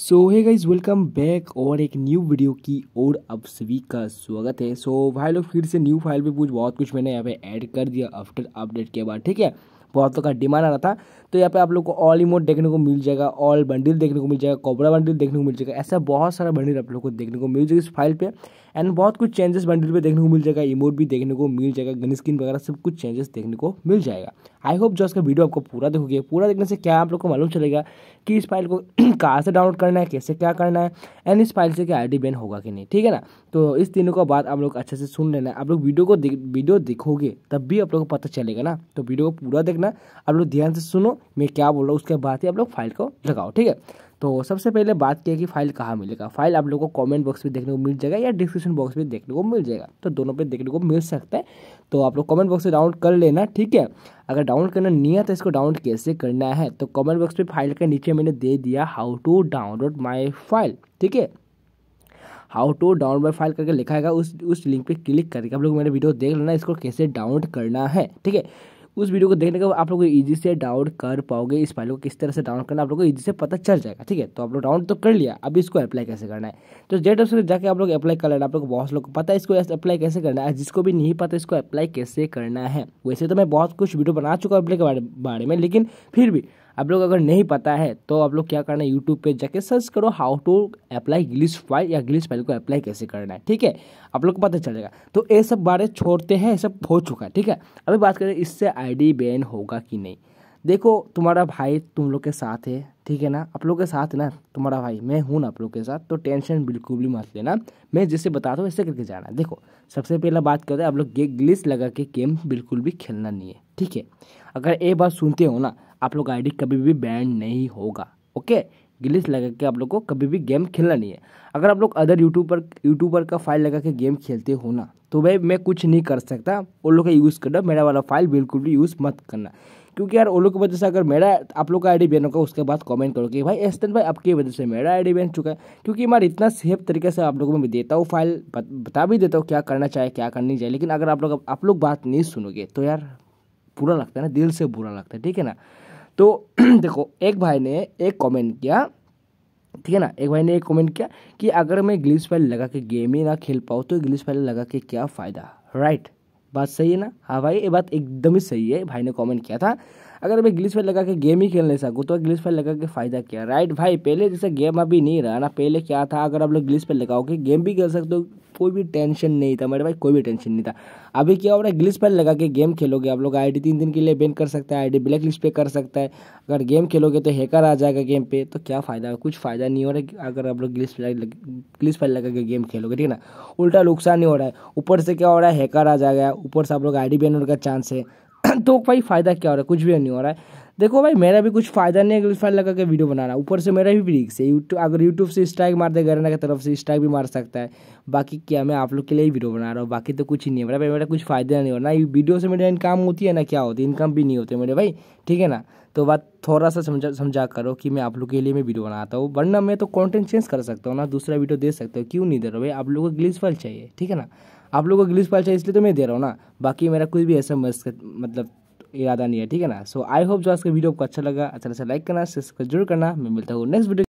सो है guys welcome back और एक न्यू वीडियो की और अब सभी का स्वागत है सो so, भाई लोग फिर से न्यू फाइल पे कुछ बहुत कुछ मैंने यहाँ पे ऐड कर दिया आफ्टर अपडेट के बाद ठीक है बहुत लोग का डिमांड आ रहा था तो यहाँ पे आप लोग को ऑल इमोट देखने को मिल जाएगा ऑल बंडल देखने को मिल जाएगा कोबरा बंडल देखने को मिल जाएगा ऐसा बहुत सारा बंडल आप लोग को देखने को मिल जाएगा इस फाइल पर एंड बहुत कुछ चेंजेस बंडल पे देखने को मिल जाएगा इमोट भी देखने को मिल जाएगा गन स्किन वगैरह सब कुछ चेंजेस देखने को मिल जाएगा आई होप जो इसका वीडियो आपको पूरा देखोगे पूरा देखने से क्या आप लोग को मालूम चलेगा कि इस फाइल को कहाँ से डाउनलोड करना है कैसे क्या करना है एंड इस फाइल से क्या आई बैन होगा कि नहीं ठीक है ना तो इस तीनों का बात आप लोग अच्छे से सुन लेना आप लोग वीडियो को वीडियो देखोगे तब भी आप लोग को पता चलेगा ना तो वीडियो को पूरा देखना आप लोग ध्यान से सुनो मैं क्या बोल रहा हूँ उसके बाद ही आप लोग फाइल को लगाओ ठीक है तो सबसे पहले बात किया कि फाइल कहाँ मिलेगा फाइल आप लोगों को कमेंट बॉक्स में देखने को मिल जाएगा या डिस्क्रिप्शन बॉक्स में देखने को मिल जाएगा तो दोनों पे देखने को मिल सकता है तो आप लोग कमेंट बॉक्स में डाउनलोड कर लेना ठीक है अगर डाउनलोड करना नहीं है तो इसको डाउनलोड कैसे करना है तो कॉमेंट बॉक्स में फाइल के नीचे मैंने दे दिया how to download my file ठीक है how to download my file करके लिखा है उस उस लिंक पर क्लिक करके आप लोग मेरे वीडियो देख लेना इसको कैसे डाउनलोड करना है ठीक है उस वीडियो को देखने के बाद आप लोग ईजी से डाउनलोड कर पाओगे इस फाइल को किस तरह से डाउनलोड करना आप लोग को ईजी से पता चल जाएगा ठीक है तो आप लोग डाउनलोड तो कर लिया अब इसको अप्लाई कैसे करना है तो जेट ऑफ से जाकर आप लोग अप्लाई कर लेना आप लोग बहुत लोग को पता है इसको अप्लाई कैसे करना है जिसको भी नहीं पता इसको अप्लाई कैसे करना है वैसे तो मैं बहुत कुछ वीडियो बना चुका हूँ अप्लाई के बारे में लेकिन फिर भी आप लोग अगर नहीं पता है तो आप लोग क्या करना है यूट्यूब पर जाके सर्च करो how to apply English file या इंग्लिश फाइल को अप्लाई कैसे करना है ठीक है आप लोग को पता चलेगा तो ये सब बारे छोड़ते हैं ये सब हो चुका है ठीक है अभी बात करें इससे आईडी बैन होगा कि नहीं देखो तुम्हारा भाई तुम लोग के साथ है ठीक है ना आप लोग के साथ ना तुम्हारा भाई मैं हूँ ना आप लोग के साथ तो टेंशन बिल्कुल भी मत लेना मैं जैसे बताता हूँ वैसे करके जाना देखो सबसे पहला बात करते हैं आप लोग ये ग्लिस लगा के गेम बिल्कुल भी खेलना नहीं है ठीक है अगर ये बात सुनते हो ना आप लोग का आई कभी भी बैन नहीं होगा ओके गिलिस लगा के आप लोग को कभी भी गेम खेलना नहीं है अगर आप लोग अदर यूट्यूबर यूट्यूबर का फाइल लगा के गेम खेलते हो ना तो भाई मैं कुछ नहीं कर सकता उन लोग का यूज़ करना मेरा वाला फाइल बिल्कुल भी यूज़ मत करना क्योंकि यार उन लोग की वजह से अगर मेरा आप लोग का डी बैन होगा उसके बाद कमेंट करो कि भाई एस्तन भाई आपकी वजह से मेरा आई बैन चुका है क्योंकि मैं इतना सेफ तरीके से आप लोगों को मैं देता हूँ फाइल बता भी देता हूँ क्या करना चाहिए क्या करनी चाहिए लेकिन अगर आप लोग आप लोग बात नहीं सुनोगे तो यार बुरा लगता है ना दिल से बुरा लगता है ठीक है ना तो देखो एक भाई ने एक कमेंट किया ठीक है ना एक भाई ने एक कमेंट किया कि अगर मैं ग्लिश फाइल लगा के गेम ही ना खेल पाऊँ तो ग्लिश फाइल लगा के क्या फ़ायदा राइट बात सही है ना हाँ भाई ये बात एकदम ही सही है भाई ने कमेंट किया था अगर मैं ग्लिस फाइल लगा के गेम ही खेल नहीं सकूँ तो ग्लिस फाइल लगा के फ़ायदा क्या राइट भाई पहले जैसे गेम अभी नहीं रहा ना पहले क्या था अगर आप लोग ग्लिस फाइल लगाओगे गेम भी खेल सकते हो कोई भी टेंशन नहीं था मेरे भाई कोई भी टेंशन नहीं था अभी क्या हो रहा है ग्लिस फाइल लगा के गेम खेलोगे आप लोग आईडी तीन दिन के लिए बैन कर हैं आई आईडी ब्लैक लिस्ट पे कर सकता है अगर गेम खेलोगे तो हैकर आ जाएगा गेम पे तो क्या फ़ायदा है कुछ फ़ायदा नहीं हो रहा है अगर आप लोग ग्लिस ग्लिस फाइल लगा के गेम खेलोगे ठीक है ना उल्टा नुकसान नहीं हो रहा है ऊपर से क्या हो रहा है हैकर आ जाएगा ऊपर से आप लोग आई डी बैन का चांस है तो भाई फ़ायदा क्या हो रहा है कुछ भी नहीं हो रहा है देखो भाई मेरा भी कुछ फ़ायदा नहीं है ग्लिफायर लगा के वीडियो बनाना ऊपर से मेरा भी रिक्स है यूट्यूब अगर यूट्यूब से स्ट्राइक मार दे गरना की तरफ से स्ट्राइक भी मार सकता है बाकी क्या मैं आप लोग के लिए ही वीडियो बना रहा हूँ बाकी तो कुछ ही नहीं है भाई मेरा कुछ फ़ायदा नहीं हो ना वीडियो से मेरा इनकम होती है ना क्या होती है इनकम भी नहीं होती मेरे भाई ठीक है ना तो बात थोड़ा सा समझा समझा करो कि मैं आप लोग के लिए मैं वीडियो बनाता हूँ वरना मैं तो कॉन्टेंट चेंज कर सकता हूँ ना दूसरा वीडियो दे सकता हूँ क्यों नहीं दे रहा भाई आप लोगों को ग्लिस फाइल चाहिए ठीक है ना आप लोगों को ग्लिस फाइल चाहिए इसलिए तो मैं दे रहा हूँ ना बाकी मेरा कुछ भी ऐसा मतलब इरादा नहीं है ठीक है ना सो आई होप जो आज का वीडियो आपको अच्छा लगा अच्छा अच्छा लाइक करना सब्सक्राइब जरूर करना मैं मिलता हूँ नेक्स्ट वीडियो